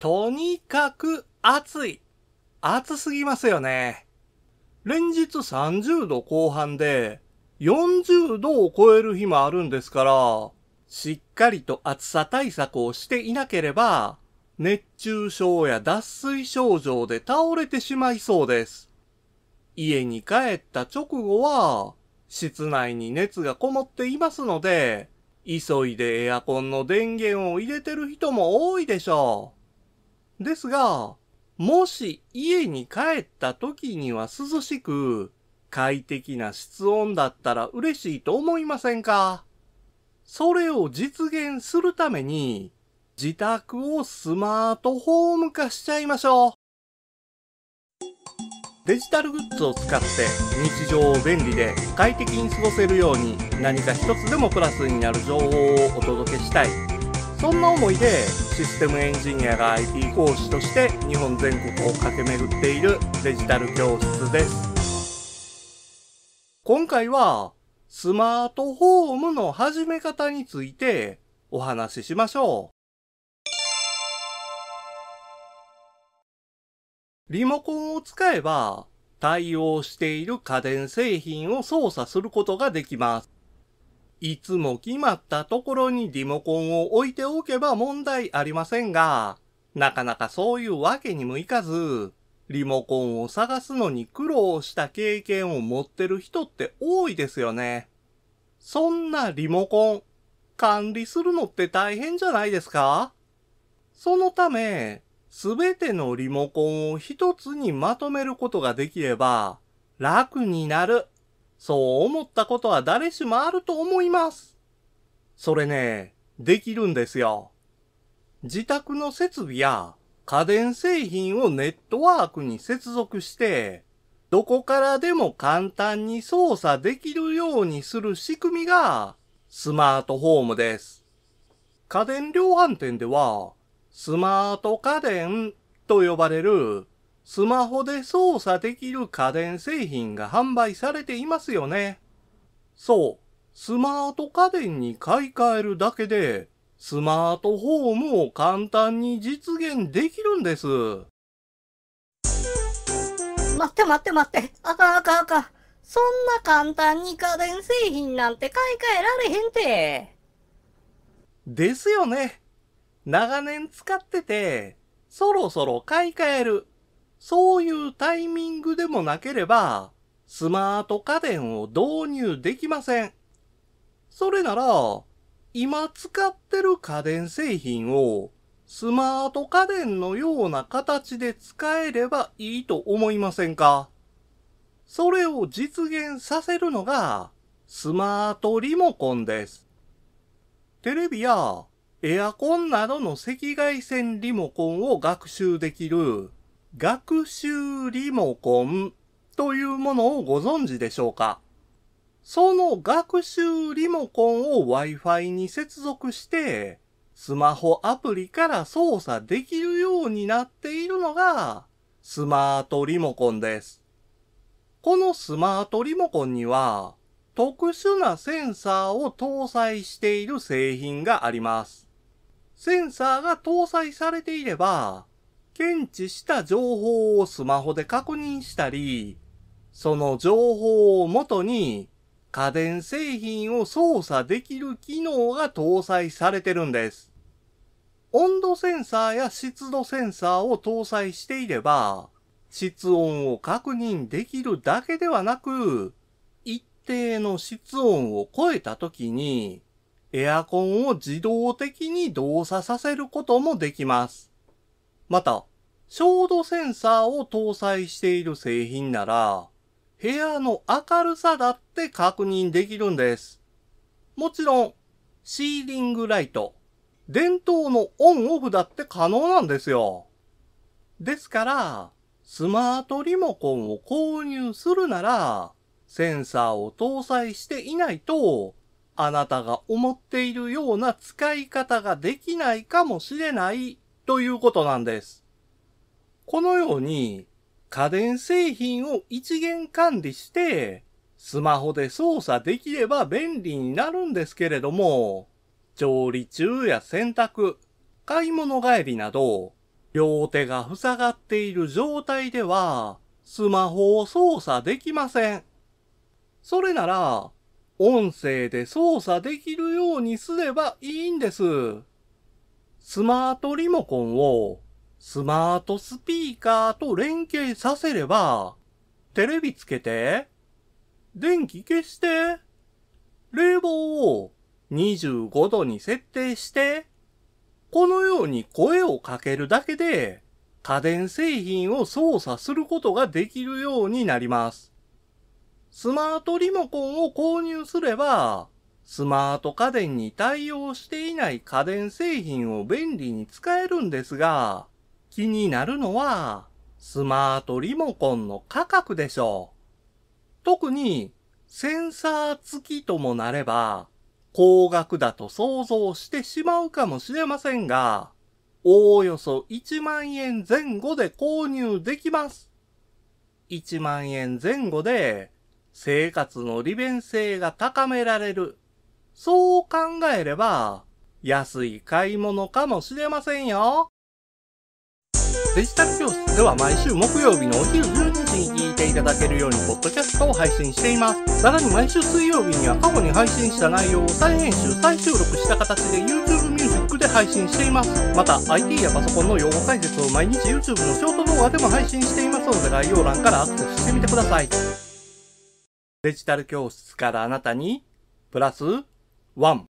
とにかく暑い。暑すぎますよね。連日30度後半で40度を超える日もあるんですから、しっかりと暑さ対策をしていなければ、熱中症や脱水症状で倒れてしまいそうです。家に帰った直後は、室内に熱がこもっていますので、急いでエアコンの電源を入れてる人も多いでしょう。ですが、もし家に帰った時には涼しく、快適な室温だったら嬉しいと思いませんかそれを実現するために、自宅をスマートホーム化しちゃいましょう。デジタルグッズを使って日常を便利で快適に過ごせるように何か一つでもプラスになる情報をお届けしたい。そんな思いでシステムエンジニアが IT 講師として日本全国を駆け巡っているデジタル教室です今回はスマートホームの始め方についてお話ししましょうリモコンを使えば対応している家電製品を操作することができます。いつも決まったところにリモコンを置いておけば問題ありませんが、なかなかそういうわけにもいかず、リモコンを探すのに苦労した経験を持ってる人って多いですよね。そんなリモコン、管理するのって大変じゃないですかそのため、すべてのリモコンを一つにまとめることができれば、楽になるそう思ったことは誰しもあると思います。それね、できるんですよ。自宅の設備や家電製品をネットワークに接続して、どこからでも簡単に操作できるようにする仕組みがスマートホームです。家電量販店ではスマート家電と呼ばれるスマホで操作できる家電製品が販売されていますよね。そう。スマート家電に買い替えるだけで、スマートホームを簡単に実現できるんです。待って待って待って。あかんあかんあかん。そんな簡単に家電製品なんて買い替えられへんて。ですよね。長年使ってて、そろそろ買い替えるそういうタイミングでもなければ、スマート家電を導入できません。それなら、今使ってる家電製品をスマート家電のような形で使えればいいと思いませんかそれを実現させるのがスマートリモコンです。テレビやエアコンなどの赤外線リモコンを学習できる学習リモコンというものをご存知でしょうかその学習リモコンを Wi-Fi に接続して、スマホアプリから操作できるようになっているのが、スマートリモコンです。このスマートリモコンには、特殊なセンサーを搭載している製品があります。センサーが搭載されていれば、検知した情報をスマホで確認したり、その情報をもとに家電製品を操作できる機能が搭載されてるんです。温度センサーや湿度センサーを搭載していれば、室温を確認できるだけではなく、一定の室温を超えた時に、エアコンを自動的に動作させることもできます。また、照度センサーを搭載している製品なら、部屋の明るさだって確認できるんです。もちろん、シーリングライト、電灯のオンオフだって可能なんですよ。ですから、スマートリモコンを購入するなら、センサーを搭載していないと、あなたが思っているような使い方ができないかもしれないということなんです。このように家電製品を一元管理してスマホで操作できれば便利になるんですけれども、調理中や洗濯、買い物帰りなど、両手が塞がっている状態では、スマホを操作できません。それなら、音声で操作できるようにすればいいんです。スマートリモコンをスマートスピーカーと連携させれば、テレビつけて、電気消して、冷房を25度に設定して、このように声をかけるだけで、家電製品を操作することができるようになります。スマートリモコンを購入すれば、スマート家電に対応していない家電製品を便利に使えるんですが、気になるのは、スマートリモコンの価格でしょう。特に、センサー付きともなれば、高額だと想像してしまうかもしれませんが、おおよそ1万円前後で購入できます。1万円前後で生活の利便性が高められる。そう考えれば安い買い物かもしれませんよ。デジタル教室では毎週木曜日のお昼12時に聞いていただけるようにポッドキャストを配信しています。さらに毎週水曜日には過去に配信した内容を再編集、再収録した形で YouTube ミュージックで配信しています。また IT やパソコンの用語解説を毎日 YouTube のショート動画でも配信していますので概要欄からアクセスしてみてください。デジタル教室からあなたにプラスン。